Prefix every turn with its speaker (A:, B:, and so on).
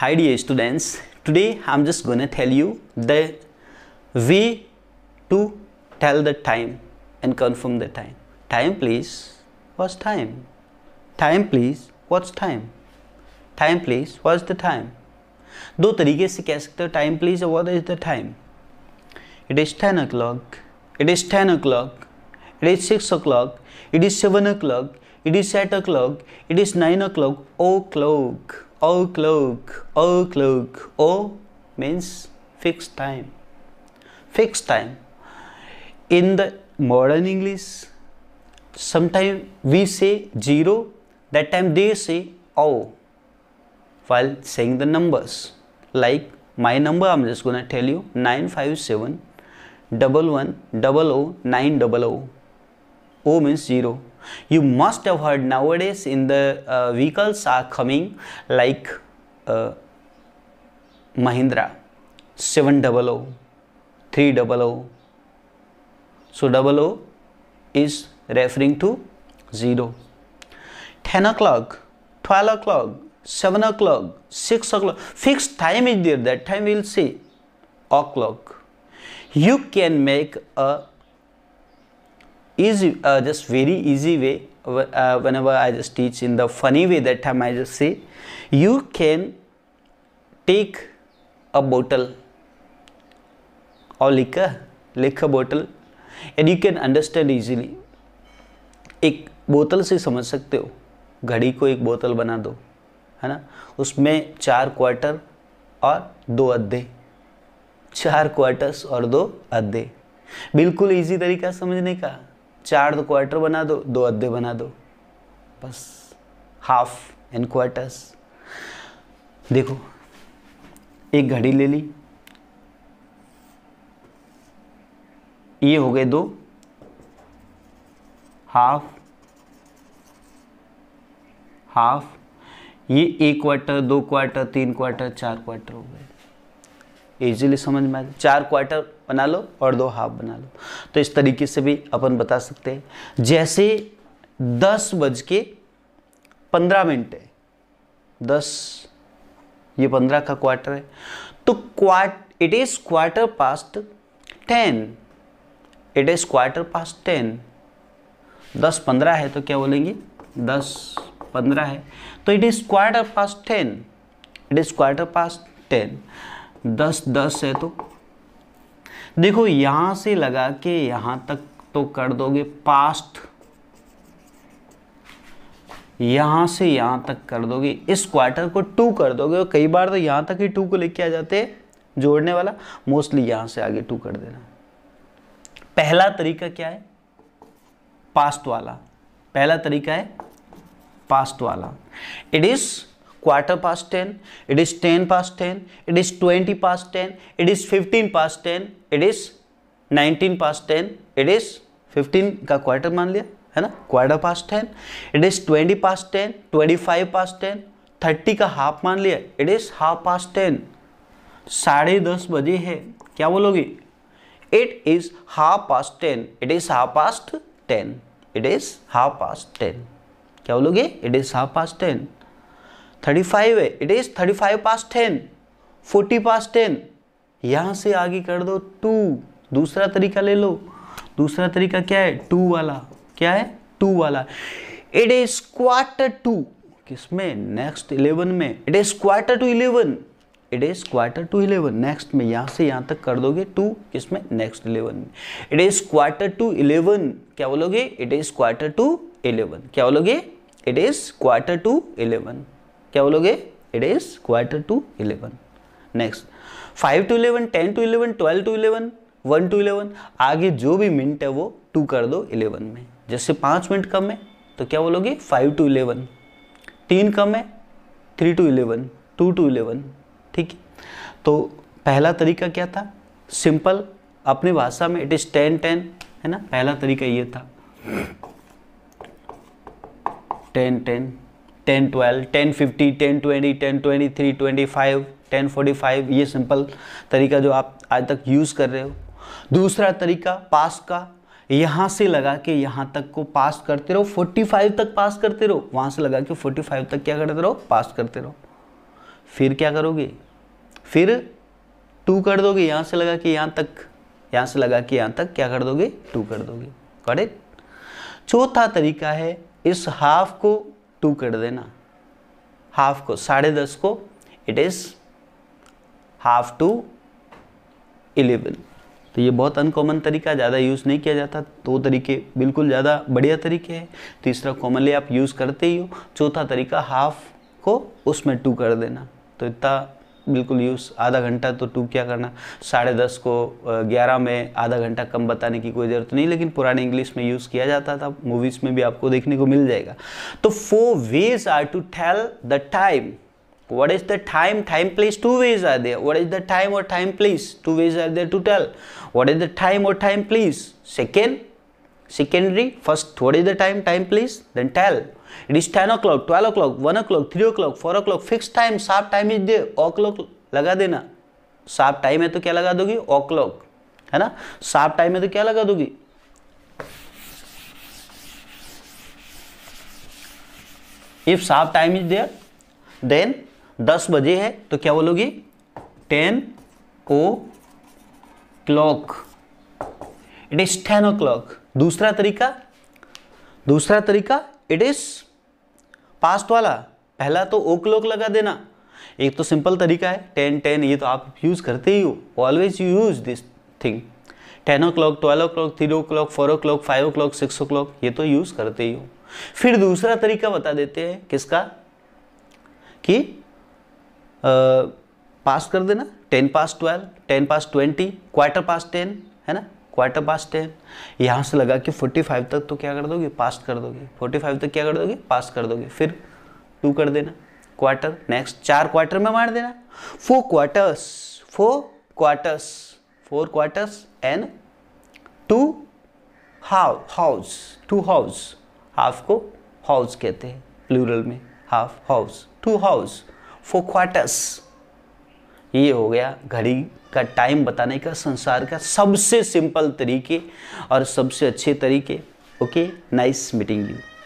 A: hi dear students today i'm just gonna tell you the way to tell the time and confirm the time time please what's time time please what's time time please what's the time do तरीके से कह सकते Time please. What is the time? It is ten o'clock. It is ten o'clock. it is 6 o'clock, it is 7 o'clock, it is 8 o'clock, it is 9 o'clock, o'clock o'clock, o'clock. O means fixed time. Fixed time. In the modern English, sometimes we say zero, that time they say O while saying the numbers. Like my number, I'm just gonna tell you 957 double one double o nine double o o means zero you must have heard nowadays in the uh, vehicles are coming like uh, Mahindra 700 300 so 00 is referring to 0 10 o'clock 12 o'clock 7 o'clock 6 o'clock fixed time is there that time we'll see o'clock you can make a is uh, just very easy way uh, whenever I just teach in the funny way that time I just say you can take a bottle or liquor liquor bottle and you can understand easily एक बोतल से समझ सकते हो घड़ी को एक बोतल बना दो है ना उसमें चार क्वार्टर और दो अद्धे चार क्वार्टर्स और दो अद्धे बिल्कुल इजी तरीका समझने का चार क्वार्टर बना दो दो अद्धे बना दो बस हाफ इन क्वार्टर्स देखो एक घड़ी ले ली ये हो गए दो हाफ हाफ ये एक क्वार्टर दो क्वार्टर तीन क्वार्टर चार क्वार्टर हो गए इजीली समझ में आ जाए चार क्वार्टर बना लो और दो हाफ बना लो तो इस तरीके से भी अपन बता सकते हैं जैसे दस बज के पंद्रह मिनट है दस ये पंद्रह का क्वार्टर है तो quart it is quarter past ten it is quarter past ten दस पंद्रह है तो क्या बोलेंगे दस पंद्रह है तो it is quarter past ten it is quarter past ten दस दस है तो देखो यहां से लगा के यहां तक तो कर दोगे पास्ट यहां से यहां तक कर दोगे इस क्वार्टर को टू कर दोगे और कई बार तो यहां तक ही टू को लेके आ जाते जोड़ने वाला मोस्टली यहां से आगे टू कर देना पहला तरीका क्या है पास्ट वाला पहला तरीका है पास्ट वाला it is quarter past ten it is ten past ten it is twenty past ten it is fifteen past ten it is nineteen past ten it is fifteen का क्वार्टर मान लिया है ना quarter past ten it is twenty past ten twenty five past ten thirty का half मान लिया it is half past ten साढ़े दस बजे है क्या बोलोगे it is half past ten it is half past ten it is half past ten क्या बोलोगे it is half past ten thirty five है it is thirty five past ten forty past ten यहाँ से आगे कर दो to दूसरा तरीका ले लो दूसरा तरीका क्या है टू वाला क्या है टू वाला इट इज क्वार्टर टू किसमें नेक्स्ट इलेवन में it is quarter to eleven it is quarter to eleven next में यहाँ से यहाँ तक कर दोगे टू किसमें नेक्स्ट इलेवन में it is quarter to eleven क्या बोलोगे it is quarter to eleven क्या बोलोगे it is quarter to eleven क्या बोलोगे it is quarter to eleven next five to eleven ten to eleven twelve to eleven one to eleven आगे जो भी minute है वो टू कर दो इलेवन में जैसे पाँच मिनट कम है तो क्या बोलोगे फाइव टू इलेवन तीन कम है three to eleven two to eleven ठीक है तो पहला तरीका क्या था सिंपल अपनी भाषा में इट इज़ टेन टेन है ना पहला तरीका ये था ten ten ten twelve ten fifty ten twenty ten twenty three twenty five ten forty five ये सिंपल तरीका जो आप आज तक यूज़ कर रहे हो दूसरा तरीका पास का यहाँ से लगा के यहाँ तक को पास करते रहो फोर्टी फाइव तक पास करते रहो वहाँ से लगा के फोर्टी फाइव तक क्या करते रहो पास करते रहो फिर क्या करोगे फिर टू कर दोगे यहाँ से लगा के यहाँ तक यहाँ से लगा के यहाँ तक क्या कर दोगे टू कर दोगे करेक्ट चौथा तरीका है इस हाफ को टू कर देना हाफ को साढ़े दस को it is half to eleven तो ये बहुत अनकॉमन तरीका ज़्यादा यूज़ नहीं किया जाता दो तरीके बिल्कुल ज़्यादा बढ़िया तरीके हैं तीसरा तो कॉमनली आप यूज़ करते ही हो चौथा तरीका हाफ को उसमें टू कर देना तो इतना बिल्कुल यूज़ आधा घंटा तो टू क्या करना साढ़े दस को ग्यारह में आधा घंटा कम बताने की कोई ज़रूरत नहीं लेकिन पुराने इंग्लिश में यूज़ किया जाता था मूवीज़ में भी आपको देखने को मिल जाएगा तो four ways are to tell the time what is the time time place two ways are there what is the time और time place two ways are there to tell what is the time और time place second secondary first what is the time time please then tell it is 10 o'clock 12 o'clock 1 o'clock 3 o'clock 4 o'clock fixed time sharp time is there o'clock laga dena sharp time hai to kya laga dogi o'clock hai na sharp time hai to kya laga dogi if sharp time is there then 10 baje hai to kya bologi 10 o clock it is 10 o'clock दूसरा तरीका दूसरा तरीका it is past वाला पहला तो ओ clock लगा देना एक तो सिंपल तरीका है टेन टेन ये तो आप यूज़ करते ही हो always you use this thing ten o'clock twelve o'clock three o'clock four o'clock five o'clock six o'clock ये तो यूज़ करते ही हो फिर दूसरा तरीका बता देते हैं किसका कि पास कर देना ten past twelve ten past twenty quarter past ten है ना क्वार्टर पास टेन यहाँ से लगा कि 45 तक तो क्या कर दोगे पास कर दोगे 45 तक क्या कर दोगे पास कर दोगे फिर टू कर देना क्वार्टर नेक्स्ट चार क्वार्टर में मार देना four quarters four quarters four quarters and two हाउ हाउस टू हाउस हाफ को हाउस कहते हैं प्लूरल में half halves two halves four quarters ये हो गया घड़ी का टाइम बताने का संसार का सबसे सिंपल तरीके और सबसे अच्छे तरीके ओके नाइस मीटिंग यू